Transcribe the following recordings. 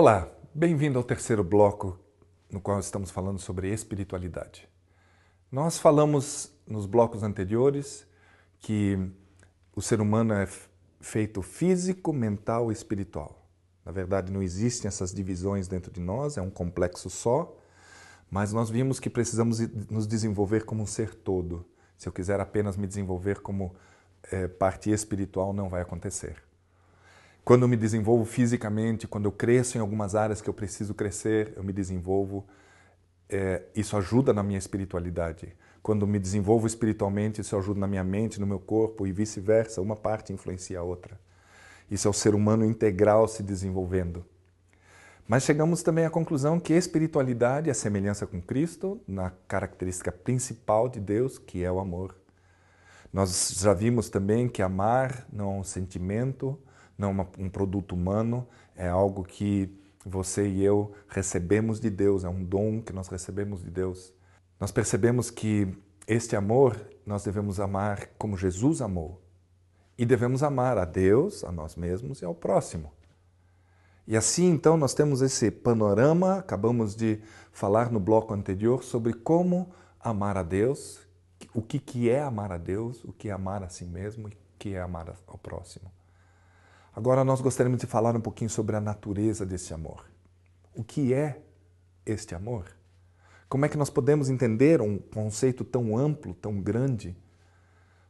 Olá, bem-vindo ao terceiro bloco, no qual estamos falando sobre espiritualidade. Nós falamos nos blocos anteriores que o ser humano é feito físico, mental e espiritual. Na verdade, não existem essas divisões dentro de nós, é um complexo só, mas nós vimos que precisamos nos desenvolver como um ser todo. Se eu quiser apenas me desenvolver como é, parte espiritual, não vai acontecer. Quando eu me desenvolvo fisicamente, quando eu cresço em algumas áreas que eu preciso crescer, eu me desenvolvo. É, isso ajuda na minha espiritualidade. Quando eu me desenvolvo espiritualmente, isso ajuda na minha mente, no meu corpo e vice-versa. Uma parte influencia a outra. Isso é o ser humano integral se desenvolvendo. Mas chegamos também à conclusão que espiritualidade é semelhança com Cristo na característica principal de Deus, que é o amor. Nós já vimos também que amar não é um sentimento, não uma, um produto humano, é algo que você e eu recebemos de Deus, é um dom que nós recebemos de Deus. Nós percebemos que este amor nós devemos amar como Jesus amou. E devemos amar a Deus, a nós mesmos e ao próximo. E assim, então, nós temos esse panorama, acabamos de falar no bloco anterior sobre como amar a Deus, o que, que é amar a Deus, o que é amar a si mesmo e o que é amar ao próximo. Agora nós gostaríamos de falar um pouquinho sobre a natureza desse amor. O que é este amor? Como é que nós podemos entender um conceito tão amplo, tão grande?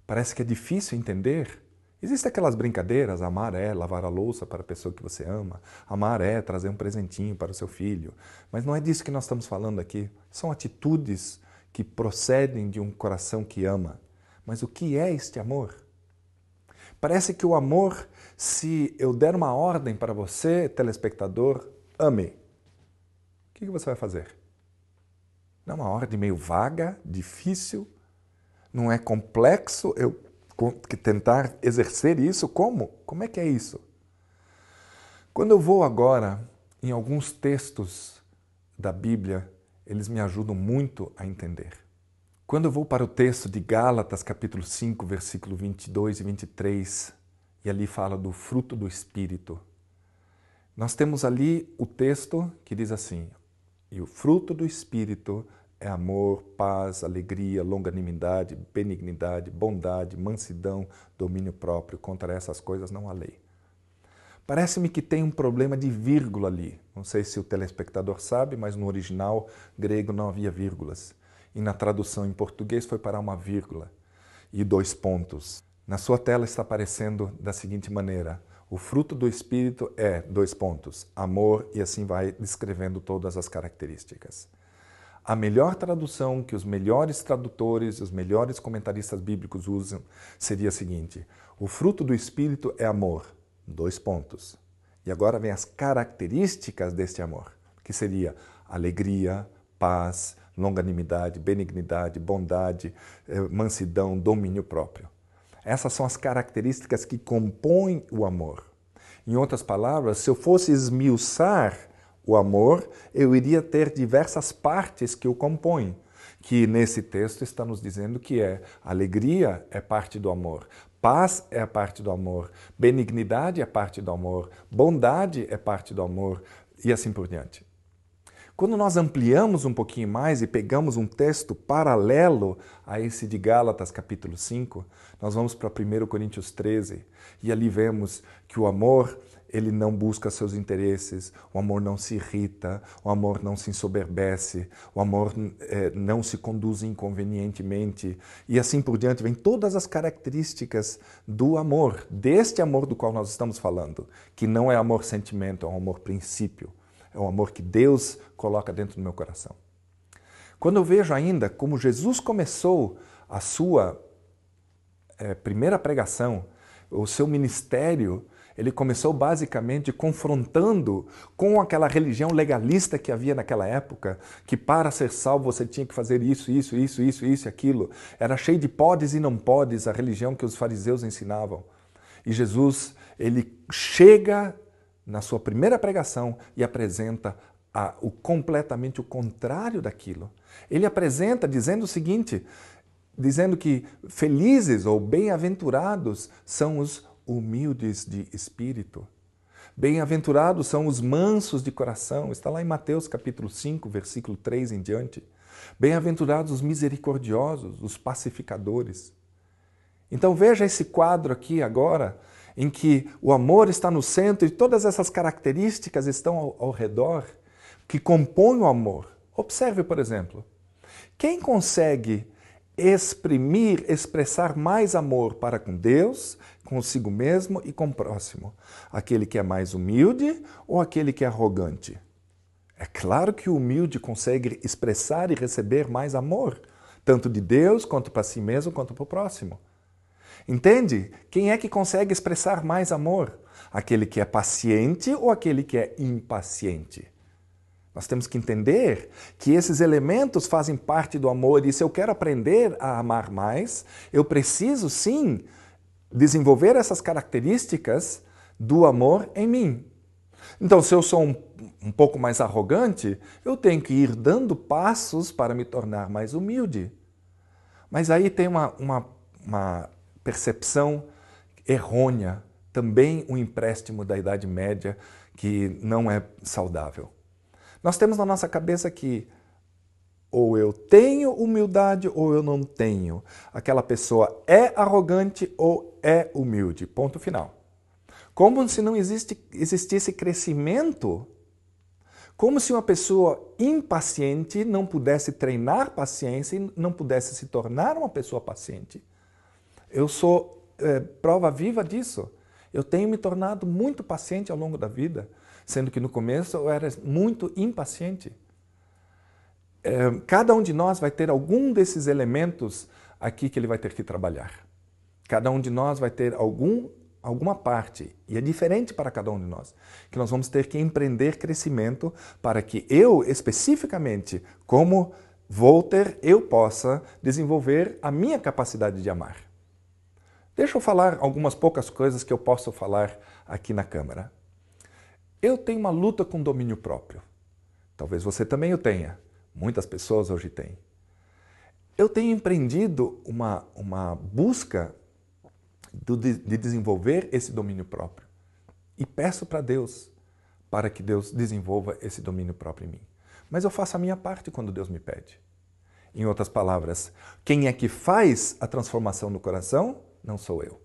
Parece que é difícil entender. Existem aquelas brincadeiras, amar é lavar a louça para a pessoa que você ama, amar é trazer um presentinho para o seu filho, mas não é disso que nós estamos falando aqui. São atitudes que procedem de um coração que ama. Mas o que é este amor? Parece que o amor, se eu der uma ordem para você, telespectador, ame. O que você vai fazer? Não é uma ordem meio vaga, difícil, não é complexo eu tentar exercer isso? Como? Como é que é isso? Quando eu vou agora em alguns textos da Bíblia, eles me ajudam muito a entender. Quando eu vou para o texto de Gálatas, capítulo 5, versículo 22 e 23, e ali fala do fruto do Espírito, nós temos ali o texto que diz assim: E o fruto do Espírito é amor, paz, alegria, longanimidade, benignidade, bondade, mansidão, domínio próprio. Contra essas coisas não há lei. Parece-me que tem um problema de vírgula ali. Não sei se o telespectador sabe, mas no original grego não havia vírgulas e na tradução em português foi parar uma vírgula e dois pontos. Na sua tela está aparecendo da seguinte maneira: o fruto do espírito é dois pontos, amor e assim vai descrevendo todas as características. A melhor tradução que os melhores tradutores, os melhores comentaristas bíblicos usam seria a seguinte: o fruto do espírito é amor, dois pontos. E agora vem as características deste amor, que seria alegria, paz, longanimidade, benignidade, bondade, eh, mansidão, domínio próprio. Essas são as características que compõem o amor. Em outras palavras, se eu fosse esmiuçar o amor, eu iria ter diversas partes que o compõem, que nesse texto está nos dizendo que é alegria é parte do amor, Paz é a parte do amor, benignidade é parte do amor, bondade é parte do amor e assim por diante. Quando nós ampliamos um pouquinho mais e pegamos um texto paralelo a esse de Gálatas, capítulo 5, nós vamos para 1 Coríntios 13 e ali vemos que o amor ele não busca seus interesses, o amor não se irrita, o amor não se ensoberbece, o amor eh, não se conduz inconvenientemente e assim por diante. Vem todas as características do amor, deste amor do qual nós estamos falando, que não é amor sentimento, é um amor princípio é um amor que Deus coloca dentro do meu coração. Quando eu vejo ainda como Jesus começou a sua é, primeira pregação, o seu ministério, ele começou basicamente confrontando com aquela religião legalista que havia naquela época, que para ser salvo você tinha que fazer isso, isso, isso, isso, isso e aquilo. Era cheio de podes e não podes a religião que os fariseus ensinavam. E Jesus, ele chega na sua primeira pregação e apresenta a, o completamente o contrário daquilo. Ele apresenta dizendo o seguinte, dizendo que felizes ou bem-aventurados são os humildes de espírito. Bem-aventurados são os mansos de coração. Está lá em Mateus capítulo 5, versículo 3 em diante. Bem-aventurados os misericordiosos, os pacificadores. Então veja esse quadro aqui agora em que o amor está no centro e todas essas características estão ao, ao redor, que compõem o amor. Observe, por exemplo, quem consegue exprimir, expressar mais amor para com Deus, consigo mesmo e com o próximo? Aquele que é mais humilde ou aquele que é arrogante? É claro que o humilde consegue expressar e receber mais amor, tanto de Deus quanto para si mesmo quanto para o próximo. Entende? Quem é que consegue expressar mais amor? Aquele que é paciente ou aquele que é impaciente? Nós temos que entender que esses elementos fazem parte do amor e se eu quero aprender a amar mais, eu preciso sim desenvolver essas características do amor em mim. Então, se eu sou um, um pouco mais arrogante, eu tenho que ir dando passos para me tornar mais humilde. Mas aí tem uma, uma, uma percepção errônea, também um empréstimo da Idade Média que não é saudável. Nós temos na nossa cabeça que ou eu tenho humildade ou eu não tenho. Aquela pessoa é arrogante ou é humilde. Ponto final. Como se não existe, existisse crescimento. Como se uma pessoa impaciente não pudesse treinar paciência e não pudesse se tornar uma pessoa paciente. Eu sou é, prova viva disso. Eu tenho me tornado muito paciente ao longo da vida, sendo que no começo eu era muito impaciente. É, cada um de nós vai ter algum desses elementos aqui que ele vai ter que trabalhar. Cada um de nós vai ter algum, alguma parte, e é diferente para cada um de nós, que nós vamos ter que empreender crescimento para que eu, especificamente, como Volter, eu possa desenvolver a minha capacidade de amar. Deixa eu falar algumas poucas coisas que eu posso falar aqui na Câmara. Eu tenho uma luta com domínio próprio. Talvez você também o tenha. Muitas pessoas hoje têm. Eu tenho empreendido uma, uma busca do, de desenvolver esse domínio próprio. E peço para Deus, para que Deus desenvolva esse domínio próprio em mim. Mas eu faço a minha parte quando Deus me pede. Em outras palavras, quem é que faz a transformação no coração? não sou eu.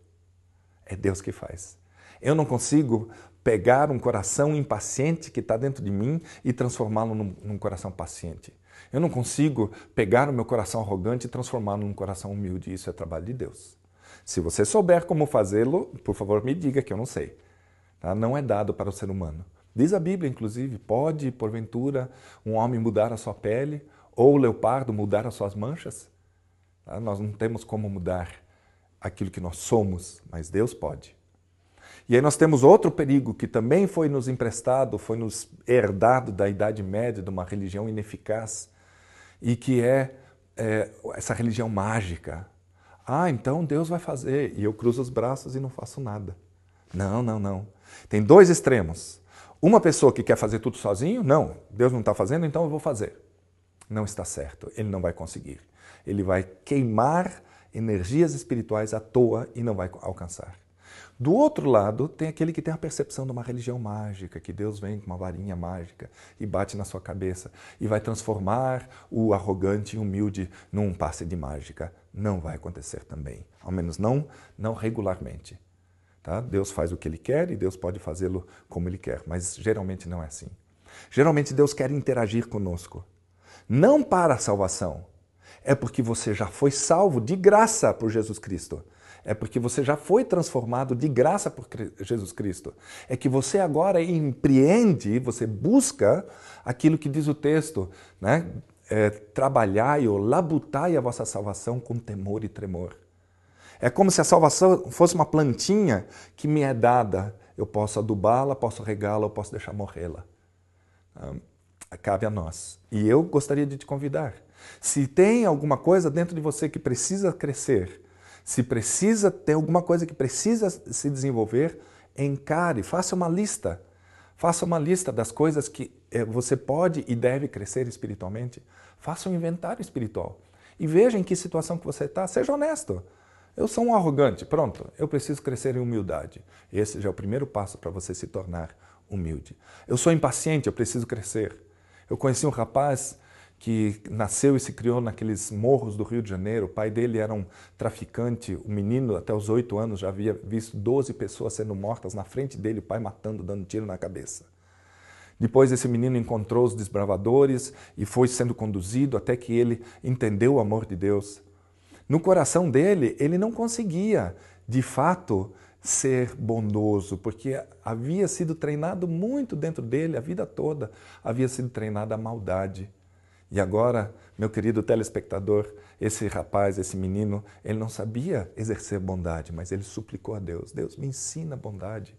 É Deus que faz. Eu não consigo pegar um coração impaciente que está dentro de mim e transformá-lo num, num, coração paciente. Eu não consigo pegar o meu coração arrogante e transformá-lo num coração humilde. Isso é trabalho de Deus. Se você souber como fazê-lo, por favor, me diga que eu não sei. Tá? Não é dado para o ser humano. Diz a Bíblia, inclusive, pode, porventura, um homem mudar a sua pele ou o leopardo mudar as suas manchas? Tá? Nós não temos como mudar aquilo que nós somos, mas Deus pode. E aí nós temos outro perigo que também foi nos emprestado, foi nos herdado da Idade Média, de uma religião ineficaz, e que é, é essa religião mágica. Ah, então Deus vai fazer, e eu cruzo os braços e não faço nada. Não, não, não. Tem dois extremos. Uma pessoa que quer fazer tudo sozinho, não, Deus não está fazendo, então eu vou fazer. Não está certo, ele não vai conseguir. Ele vai queimar energias espirituais à toa e não vai alcançar. Do outro lado, tem aquele que tem a percepção de uma religião mágica, que Deus vem com uma varinha mágica e bate na sua cabeça e vai transformar o arrogante e humilde num passe de mágica. Não vai acontecer também, ao menos não, não regularmente. Tá? Deus faz o que ele quer e Deus pode fazê-lo como ele quer, mas geralmente não é assim. Geralmente Deus quer interagir conosco, não para a salvação, é porque você já foi salvo de graça por Jesus Cristo. É porque você já foi transformado de graça por Jesus Cristo. É que você agora empreende, você busca aquilo que diz o texto, né? É, trabalhai ou labutai a vossa salvação com temor e tremor. É como se a salvação fosse uma plantinha que me é dada. Eu posso adubá-la, posso regá-la, eu posso deixar morrê-la. Um, cabe a nós. E eu gostaria de te convidar. Se tem alguma coisa dentro de você que precisa crescer, se precisa ter alguma coisa que precisa se desenvolver, encare, faça uma lista. Faça uma lista das coisas que eh, você pode e deve crescer espiritualmente. Faça um inventário espiritual e veja em que situação que você está. Seja honesto. Eu sou um arrogante, pronto. Eu preciso crescer em humildade. Esse já é o primeiro passo para você se tornar humilde. Eu sou impaciente, eu preciso crescer. Eu conheci um rapaz que nasceu e se criou naqueles morros do Rio de Janeiro. O pai dele era um traficante, um menino até os oito anos já havia visto 12 pessoas sendo mortas na frente dele, o pai matando, dando tiro na cabeça. Depois esse menino encontrou os desbravadores e foi sendo conduzido até que ele entendeu o amor de Deus. No coração dele, ele não conseguia, de fato, ser bondoso, porque havia sido treinado muito dentro dele, a vida toda havia sido treinada a maldade. E agora, meu querido telespectador, esse rapaz, esse menino, ele não sabia exercer bondade, mas ele suplicou a Deus: Deus me ensina bondade.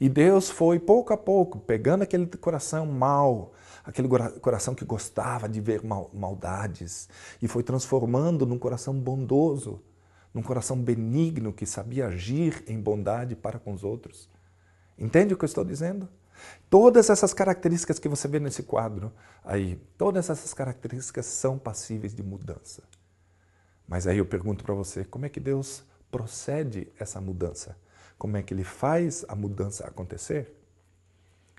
E Deus foi pouco a pouco pegando aquele coração mau, aquele coração que gostava de ver mal, maldades, e foi transformando num coração bondoso, num coração benigno que sabia agir em bondade para com os outros. Entende o que eu estou dizendo? Todas essas características que você vê nesse quadro aí, todas essas características são passíveis de mudança. Mas aí eu pergunto para você, como é que Deus procede essa mudança? Como é que ele faz a mudança acontecer?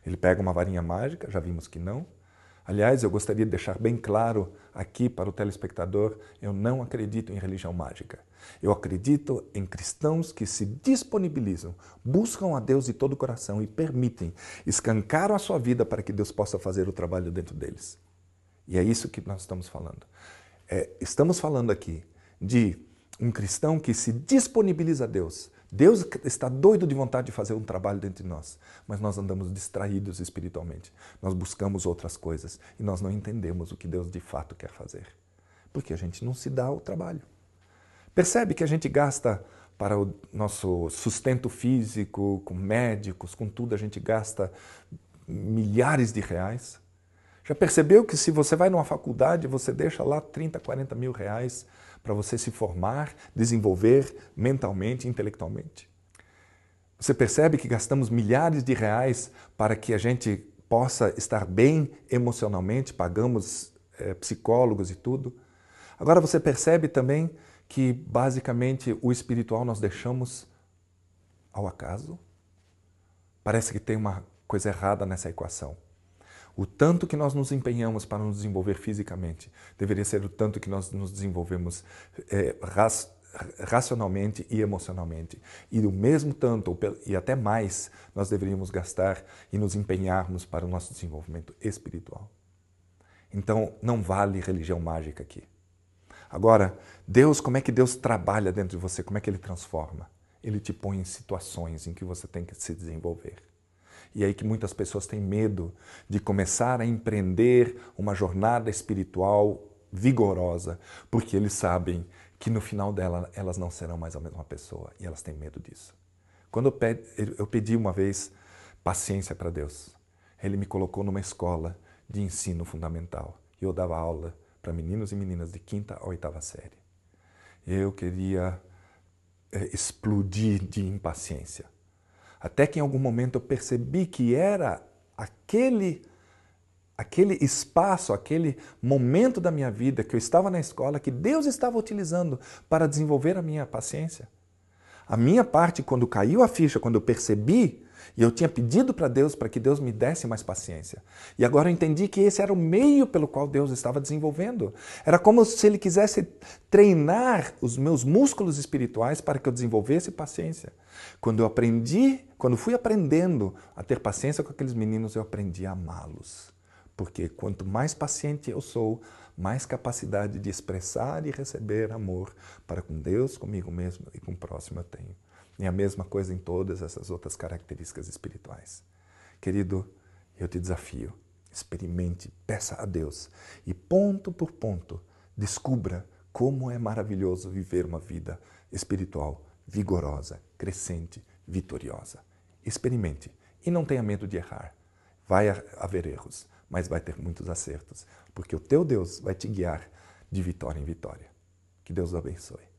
Ele pega uma varinha mágica, já vimos que não. Aliás, eu gostaria de deixar bem claro aqui para o telespectador: eu não acredito em religião mágica. Eu acredito em cristãos que se disponibilizam, buscam a Deus de todo o coração e permitem, escancaram a sua vida para que Deus possa fazer o trabalho dentro deles. E é isso que nós estamos falando. É, estamos falando aqui de um cristão que se disponibiliza a Deus, Deus está doido de vontade de fazer um trabalho dentro de nós, mas nós andamos distraídos espiritualmente. Nós buscamos outras coisas e nós não entendemos o que Deus de fato quer fazer, porque a gente não se dá ao trabalho. Percebe que a gente gasta para o nosso sustento físico, com médicos, com tudo, a gente gasta milhares de reais. Já percebeu que se você vai numa faculdade, você deixa lá 30, 40 mil reais para você se formar, desenvolver mentalmente, intelectualmente. Você percebe que gastamos milhares de reais para que a gente possa estar bem emocionalmente, pagamos é, psicólogos e tudo. Agora você percebe também que basicamente o espiritual nós deixamos ao acaso? Parece que tem uma coisa errada nessa equação. O tanto que nós nos empenhamos para nos desenvolver fisicamente deveria ser o tanto que nós nos desenvolvemos é, ras, racionalmente e emocionalmente. E do mesmo tanto, e até mais, nós deveríamos gastar e nos empenharmos para o nosso desenvolvimento espiritual. Então, não vale religião mágica aqui. Agora, Deus, como é que Deus trabalha dentro de você? Como é que ele transforma? Ele te põe em situações em que você tem que se desenvolver. E é aí que muitas pessoas têm medo de começar a empreender uma jornada espiritual vigorosa, porque eles sabem que no final dela elas não serão mais a mesma pessoa e elas têm medo disso. Quando eu pedi uma vez paciência para Deus, Ele me colocou numa escola de ensino fundamental e eu dava aula para meninos e meninas de quinta a oitava série. Eu queria eh, explodir de impaciência. Até que em algum momento eu percebi que era aquele aquele espaço, aquele momento da minha vida que eu estava na escola que Deus estava utilizando para desenvolver a minha paciência. A minha parte, quando caiu a ficha, quando eu percebi e eu tinha pedido para Deus para que Deus me desse mais paciência. E agora eu entendi que esse era o meio pelo qual Deus estava desenvolvendo. Era como se Ele quisesse treinar os meus músculos espirituais para que eu desenvolvesse paciência. Quando eu aprendi, quando fui aprendendo a ter paciência com aqueles meninos, eu aprendi a amá-los. Porque quanto mais paciente eu sou, mais capacidade de expressar e receber amor para com Deus, comigo mesmo e com o próximo eu tenho e é a mesma coisa em todas essas outras características espirituais. Querido, eu te desafio, experimente, peça a Deus e ponto por ponto descubra como é maravilhoso viver uma vida espiritual vigorosa, crescente, vitoriosa. Experimente e não tenha medo de errar. Vai haver erros, mas vai ter muitos acertos, porque o teu Deus vai te guiar de vitória em vitória. Que Deus o abençoe.